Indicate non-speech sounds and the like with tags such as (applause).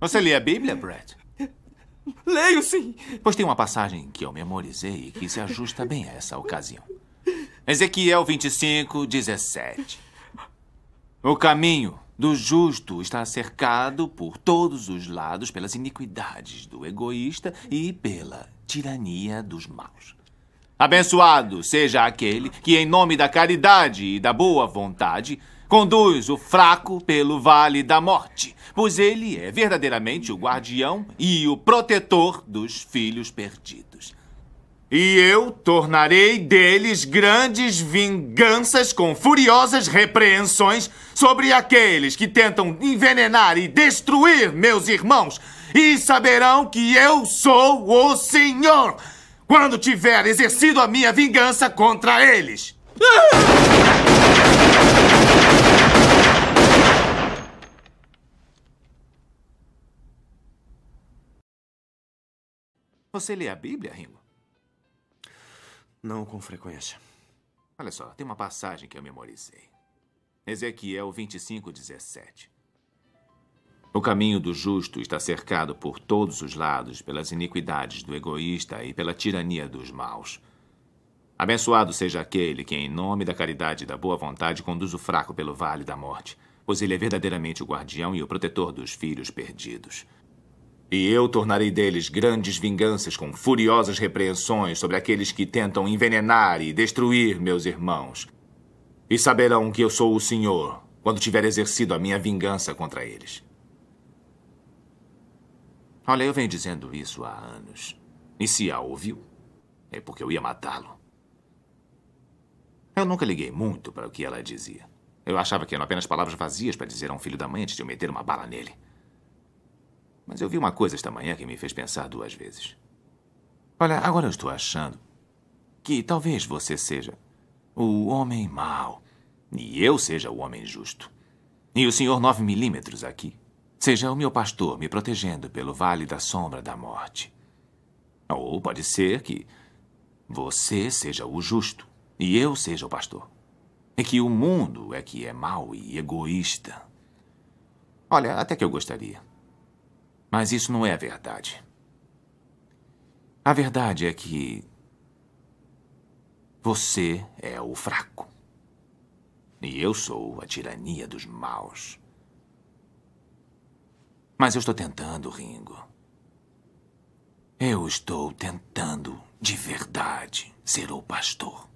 Você lê a Bíblia, Brett? Leio sim. Pois tem uma passagem que eu memorizei e que se ajusta bem a essa ocasião. Ezequiel 25, 17. O caminho do justo está cercado por todos os lados pelas iniquidades do egoísta e pela tirania dos maus. Abençoado seja aquele que, em nome da caridade e da boa vontade, Conduz o fraco pelo vale da morte, pois ele é verdadeiramente o guardião e o protetor dos filhos perdidos. E eu tornarei deles grandes vinganças com furiosas repreensões sobre aqueles que tentam envenenar e destruir meus irmãos, e saberão que eu sou o Senhor quando tiver exercido a minha vingança contra eles. Ah! (laughs) Você lê a Bíblia, Ringo? Não com frequência. Olha só, tem uma passagem que eu memorizei. Ezequiel 25, 17. O caminho do justo está cercado por todos os lados pelas iniquidades do egoísta e pela tirania dos maus. Abençoado seja aquele que, em nome da caridade e da boa vontade, conduz o fraco pelo vale da morte, pois ele é verdadeiramente o guardião e o protetor dos filhos perdidos. E eu tornarei deles grandes vinganças com furiosas repreensões sobre aqueles que tentam envenenar e destruir meus irmãos. E saberão que eu sou o Senhor quando tiver exercido a minha vingança contra eles. Olha, eu venho dizendo isso há anos. E se a ouviu, é porque eu ia matá-lo. Eu nunca liguei muito para o que ela dizia. Eu achava que eram apenas palavras vazias para dizer a um filho da mãe antes de eu meter uma bala nele. Mas eu vi uma coisa esta manhã que me fez pensar duas vezes. Olha, agora eu estou achando que talvez você seja o homem mau e eu seja o homem justo. E o senhor nove milímetros aqui seja o meu pastor me protegendo pelo vale da sombra da morte. Ou pode ser que você seja o justo e eu seja o pastor. E é que o mundo é que é mau e egoísta. Olha, até que eu gostaria mas isso não é a verdade. A verdade é que. Você é o fraco. E eu sou a tirania dos maus. Mas eu estou tentando, Ringo. Eu estou tentando, de verdade, ser o pastor.